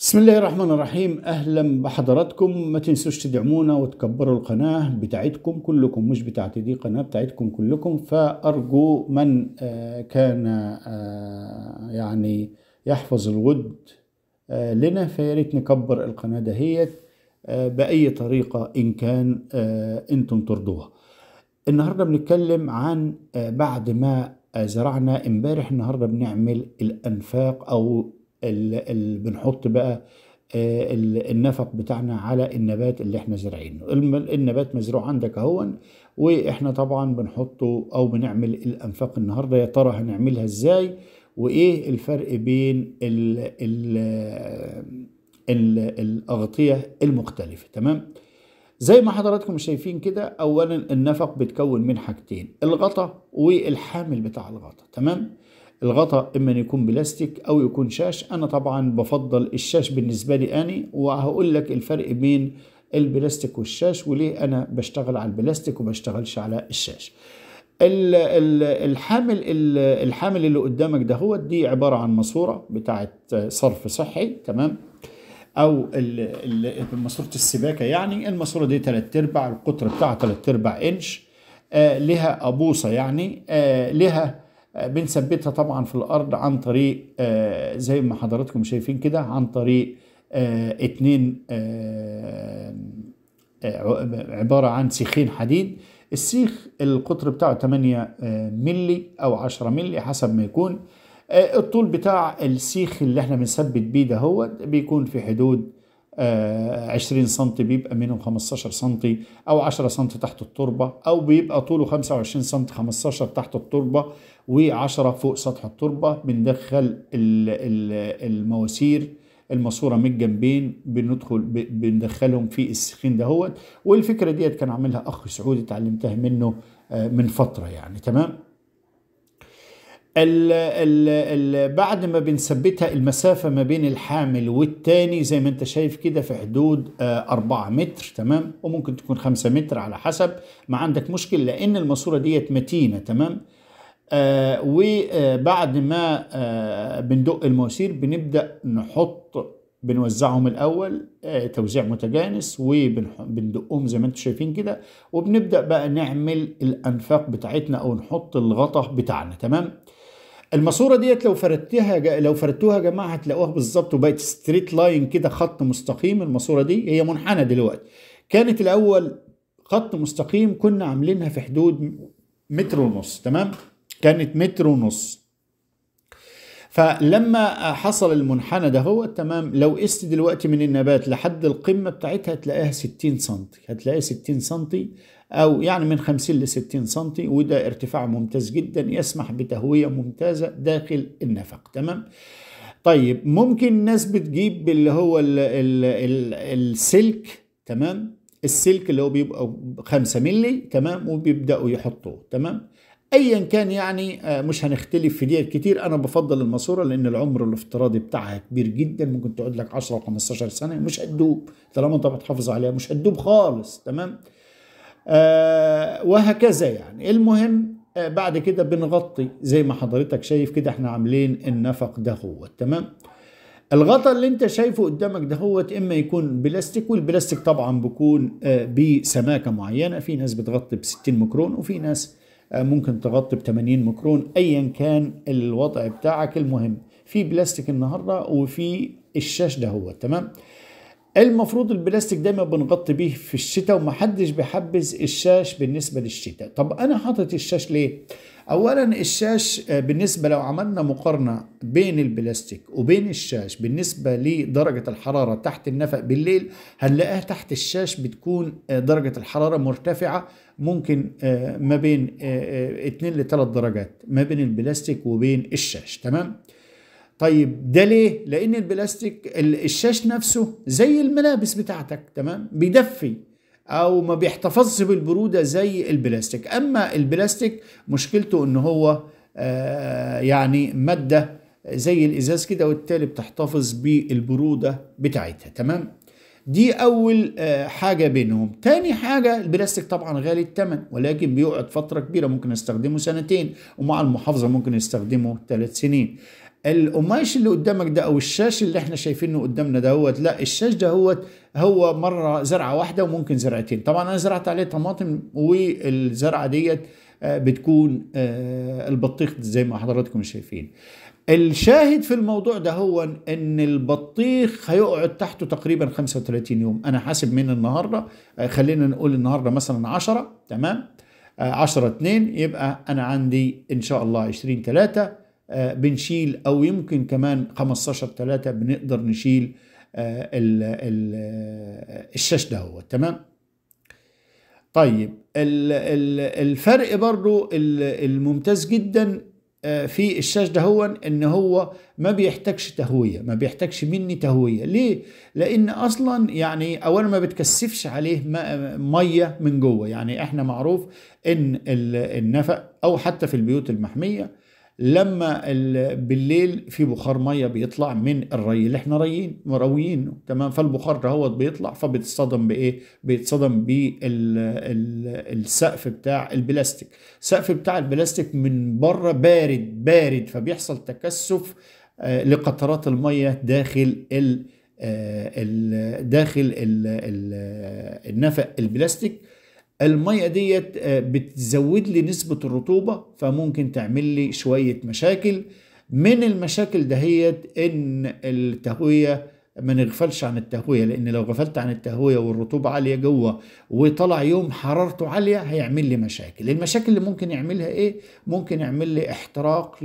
بسم الله الرحمن الرحيم اهلا بحضراتكم ما تنسوش تدعمونا وتكبروا القناه بتاعتكم كلكم مش بتاعتي دي قناه بتاعتكم كلكم فارجو من آه، كان آه، يعني يحفظ الود آه، لنا فياريت نكبر القناه دهيت باي طريقه ان كان انتم ترضوها النهارده بنتكلم عن بعد ما زرعنا امبارح النهارده بنعمل الانفاق او بنحط بقى آه، النفق بتاعنا على النبات اللي احنا زارعينه النبات مزروع عندك اهون واحنا طبعا بنحطه او بنعمل الانفاق النهارده يا ترى هنعملها ازاي وايه الفرق بين الـ الـ الـ الاغطيه المختلفه تمام زي ما حضراتكم شايفين كده اولا النفق بتكون من حاجتين الغطا والحامل بتاع الغطا تمام الغطاء اما يكون بلاستيك او يكون شاش انا طبعا بفضل الشاش بالنسبه لي اني وهقول لك الفرق بين البلاستيك والشاش وليه انا بشتغل على البلاستيك وبشتغلش على الشاش الحامل الحامل اللي قدامك ده هو دي عباره عن ماسوره بتاعه صرف صحي تمام او ماسوره السباكه يعني الماسوره دي 3 ارباع القطر بتاعها 3 ارباع انش آه لها ابوصه يعني آه لها بنثبتها طبعا في الارض عن طريق آه، زي ما حضراتكم شايفين كده عن طريق آه، اتنين آه، عبارة عن سيخين حديد السيخ القطر بتاعه 8 ملي او 10 ملي حسب ما يكون الطول بتاع السيخ اللي احنا بنثبت بيه ده هو بيكون في حدود 20 آه، سم بيبقى منهم 15 سم او 10 سم تحت التربه او بيبقى طوله 25 سم 15 تحت التربه و10 فوق سطح التربه بندخل المواسير الماسوره من الجنبين بندخل بندخلهم في السخين دهوت والفكره ديت كان عاملها اخ سعود اتعلمتها منه آه، من فتره يعني تمام ال ال ال بعد ما بنثبتها المسافة ما بين الحامل والتاني زي ما انت شايف كده في حدود آه، أربعة متر تمام وممكن تكون خمسة متر على حسب ما عندك مشكل لأن الماسورة ديت متينة تمام آه وبعد آه، ما آه بندق المواسير بنبدأ نحط بنوزعهم الاول آه، توزيع متجانس وبندقهم زي ما انتم شايفين كده وبنبدا بقى نعمل الانفاق بتاعتنا او نحط الغطاء بتاعنا تمام الماسوره ديت لو فردتها لو فردتوها يا جماعه هتلاقوها بالظبط وبقت ستريت لاين كده خط مستقيم الماسوره دي هي منحنى دلوقتي كانت الاول خط مستقيم كنا عاملينها في حدود متر ونص تمام كانت متر ونص فلما حصل المنحنى ده هو تمام لو قست دلوقتي من النبات لحد القمة بتاعتها هتلاقيها 60 سم هتلاقيها 60 سم أو يعني من 50 ل 60 سم وده ارتفاع ممتاز جدا يسمح بتهوية ممتازة داخل النفق تمام طيب ممكن الناس بتجيب اللي هو الـ الـ الـ السلك تمام السلك اللي هو بيبقى 5 ملي تمام وبيبداوا يحطوه تمام ايا كان يعني آه، مش هنختلف في ديت كتير انا بفضل الماسوره لان العمر الافتراضي بتاعها كبير جدا ممكن تقعد لك 10 و15 سنه مش هتدوب طالما انت بتحافظ عليها مش هتدوب خالص تمام آه، وهكذا يعني المهم آه، بعد كده بنغطي زي ما حضرتك شايف كده احنا عاملين النفق ده هو تمام الغطاء اللي انت شايفه قدامك ده هو اما يكون بلاستيك والبلاستيك طبعا بيكون آه، بسماكه معينه في ناس بتغطي ب 60 ميكرون وفي ناس ممكن تغطي ب 80 ميكرون ايا كان الوضع بتاعك المهم في بلاستيك النهارده وفي الشاش ده هو تمام المفروض البلاستيك دايما بنغطي بيه في الشتاء ومحدش بيحبذ الشاش بالنسبة للشتاء طب أنا حاطط الشاش ليه؟ أولا الشاش آه، بالنسبة لو عملنا مقارنة بين البلاستيك وبين الشاش بالنسبة لدرجة الحرارة تحت النفق بالليل هنلاقيها تحت الشاش بتكون آه، درجة الحرارة مرتفعة ممكن آه، ما بين 2 ل 3 درجات ما بين البلاستيك وبين الشاش تمام؟ طيب ده ليه؟ لأن البلاستيك الشاش نفسه زي الملابس بتاعتك تمام؟ بيدفي أو ما بيحتفظش بالبرودة زي البلاستيك، أما البلاستيك مشكلته إن هو آه يعني مادة زي الإزاز كده وبالتالي بتحتفظ بالبرودة بتاعتها تمام؟ دي أول آه، حاجة بينهم تاني حاجة البلاستيك طبعا غالي الثمن ولكن بيقعد فترة كبيرة ممكن استخدمه سنتين ومع المحافظة ممكن استخدمه ثلاث سنين القماش اللي قدامك ده او الشاش اللي احنا شايفينه قدامنا دهوت لا الشاش دهوت هو مره زرعه واحده وممكن زرعتين طبعا انا زرعت عليه طماطم والزرعه ديت آه، بتكون آه، البطيخ زي ما حضراتكم شايفين الشاهد في الموضوع ده هو ان البطيخ هيقعد تحته تقريبا 35 يوم انا حاسب من النهارده آه، خلينا نقول النهارده مثلا 10 تمام 10 2 يبقى انا عندي ان شاء الله 20 3 آه، بنشيل او يمكن كمان 15 3 بنقدر نشيل آه، آه، الشاش ده هو تمام طيب الفرق برضو الممتاز جدا في الشاش ده هو ان هو ما بيحتاجش تهوية ما بيحتاجش مني تهوية ليه لان اصلا يعني اولا ما بتكسفش عليه مية من جوه يعني احنا معروف ان النفق او حتى في البيوت المحمية لما بالليل في بخار ميه بيطلع من الري اللي احنا ريين مرويينه تمام فالبخار هو بيطلع فبيتصدم بايه بيتصدم بالسقف بتاع البلاستيك السقف بتاع البلاستيك من بره بارد بارد فبيحصل تكثف آه، لقطرات الميه داخل ال آه، داخل النفق البلاستيك الميه ديت آه، بتزود لي نسبه الرطوبه فممكن تعمل لي شويه مشاكل من المشاكل دهيت ان التهويه ما نغفلش عن التهويه لان لو غفلت عن التهويه والرطوبه عاليه جوه وطلع يوم حرارته عاليه هيعمل لي مشاكل المشاكل اللي ممكن يعملها ايه ممكن يعمل لي احتراق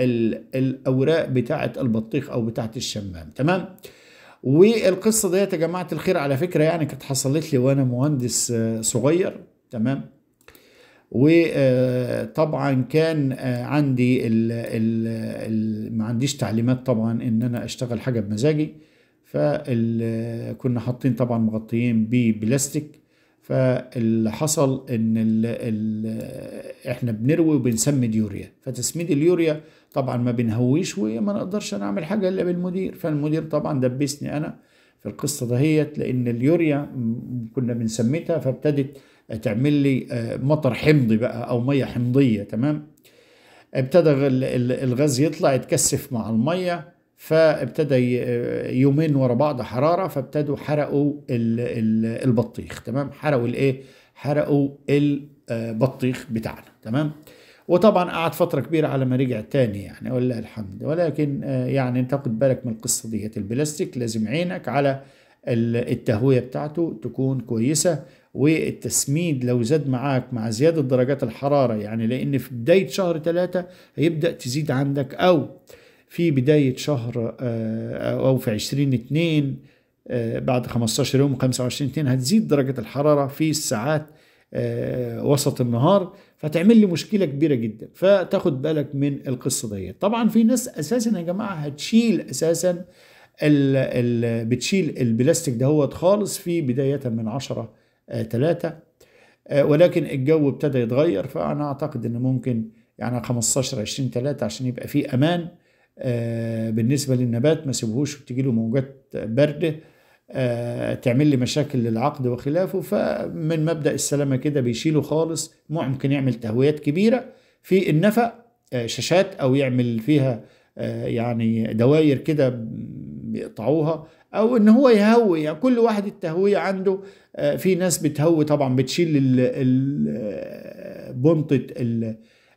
للاوراق بتاعه البطيخ او بتاعه الشمام تمام والقصه ديت يا جماعه الخير على فكره يعني كانت حصلت لي وانا مهندس آه، صغير تمام وطبعا آه، كان آه، عندي الـ الـ ما عنديش تعليمات طبعا ان انا اشتغل حاجه بمزاجي فكنا حاطين طبعا مغطيين ببلاستيك فاللي حصل ان احنا بنروي وبنسمي يوريا فتسميد اليوريا طبعا ما بنهويش وما نقدرش نعمل حاجه الا بالمدير فالمدير طبعا دبسني انا في القصه دهيت لان اليوريا كنا بنسميتها فابتدت تعمل لي آه، مطر حمضي بقى او ميه حمضيه تمام ابتدى الغاز يطلع يتكثف مع الميه فابتدى آه، يومين ورا بعض حراره فابتدوا حرقوا البطيخ تمام حرقوا الايه حرقوا ال البطيخ آه، بتاعنا تمام وطبعا قعد فترة كبيرة على ما رجع تاني يعني ولله الحمد ولكن آه، يعني انت خد بالك من القصة ديت البلاستيك لازم عينك على التهوية بتاعته تكون كويسة والتسميد لو زاد معاك مع زيادة درجات الحرارة يعني لأن في بداية شهر ثلاثة هيبدأ تزيد عندك أو في بداية شهر آه، أو في عشرين اتنين بعد 15 يوم 25 2 هتزيد درجة الحرارة في الساعات آه، وسط النهار فتعمل لي مشكله كبيره جدا فتاخد بالك من القصه ديت طبعا في ناس اساسا يا جماعه هتشيل اساسا الـ الـ بتشيل البلاستيك دهوت خالص في بدايه من 10 3 آه، آه، ولكن الجو ابتدى يتغير فانا اعتقد ان ممكن يعني 15 20 3 عشان يبقى في امان بالنسبه للنبات ما سيبهوش وتجي له موجات برده آه، تعمل لي مشاكل للعقد وخلافه فمن مبدا السلامه كده بيشيله خالص ممكن يعمل تهويات كبيره في النفق آه، شاشات او يعمل فيها آه، يعني دواير كده بيقطعوها او ان هو يهوي يعني كل واحد التهويه عنده في ناس بتهوي طبعا بتشيل بنطه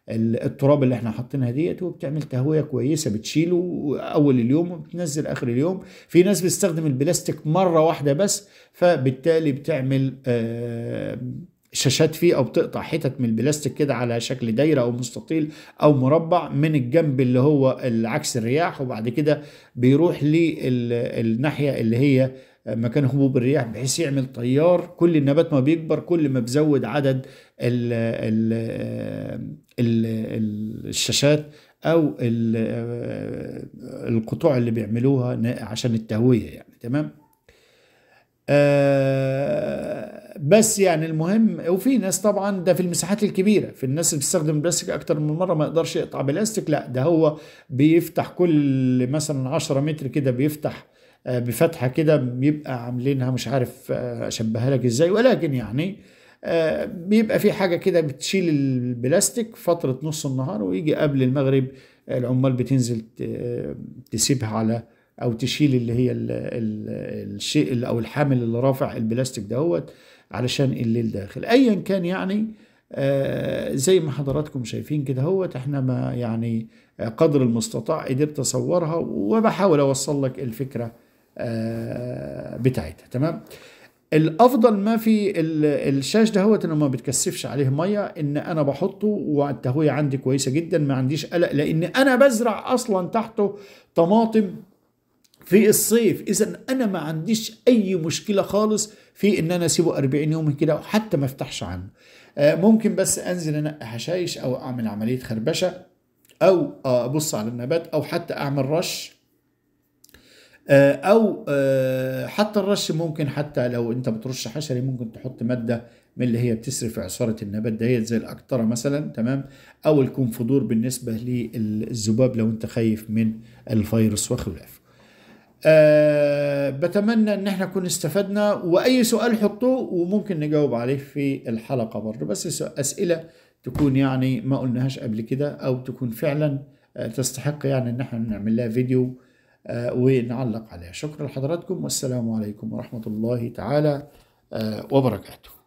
التراب اللي احنا حاطينها ديت وبتعمل تهويه كويسه بتشيله اول اليوم وبتنزل اخر اليوم في ناس بتستخدم البلاستيك مره واحده بس فبالتالي بتعمل آه، شاشات فيه او بتقطع حتت من البلاستيك كده على شكل دايره او مستطيل او مربع من الجنب اللي هو عكس الرياح وبعد كده بيروح للناحيه اللي هي مكان هبوب الرياح بحيث يعمل تيار كل النبات ما بيكبر كل ما بزود عدد الـ الـ الـ الشاشات او القطوع اللي بيعملوها عشان التهويه يعني تمام آه بس يعني المهم وفي ناس طبعا ده في المساحات الكبيره في الناس اللي بتستخدم البلاستيك اكتر من مره ما يقدرش يقطع بلاستيك لا ده هو بيفتح كل مثلا 10 متر كده بيفتح آه، بفتحه كده بيبقى عاملينها مش عارف آه، اشبهها لك ازاي ولكن يعني آه، بيبقى في حاجه كده بتشيل البلاستيك فتره نص النهار ويجي قبل المغرب العمال بتنزل تسيبها على او تشيل اللي هي الشيء او الحامل اللي رافع البلاستيك دهوت علشان الليل داخل ايا كان يعني زي ما حضراتكم شايفين كده هوت احنا ما يعني قدر المستطاع قدرت اصورها وبحاول اوصل لك الفكره آه، بتاعتها تمام الافضل ما في الشاش ده هوت انه ما بتكثفش عليه ميه ان انا بحطه والتهويه عندي كويسه جدا ما عنديش قلق لان انا بزرع اصلا تحته طماطم في الصيف اذا انا ما عنديش اي مشكله خالص في ان انا اسيبه 40 يوم كده وحتى ما افتحش عنه آه، ممكن بس انزل انقي حشايش او اعمل عمليه خربشه او ابص على النبات او حتى اعمل رش آه، او آه، حتى الرش ممكن حتى لو انت بترش حشري ممكن تحط ماده من اللي هي بتسري في عصاره النبات دهيت زي الاكتره مثلا تمام او الكونفدور بالنسبه للذباب لو انت خايف من الفيروس وخلافه أه بتمنى ان احنا نكون استفدنا واي سؤال حطوه وممكن نجاوب عليه في الحلقه برضه بس اسئله تكون يعني ما قلناهاش قبل كده او تكون فعلا آه، تستحق يعني ان احنا نعمل لها فيديو آه، ونعلق عليها شكرا لحضراتكم والسلام عليكم ورحمة الله تعالى آه، وبركاته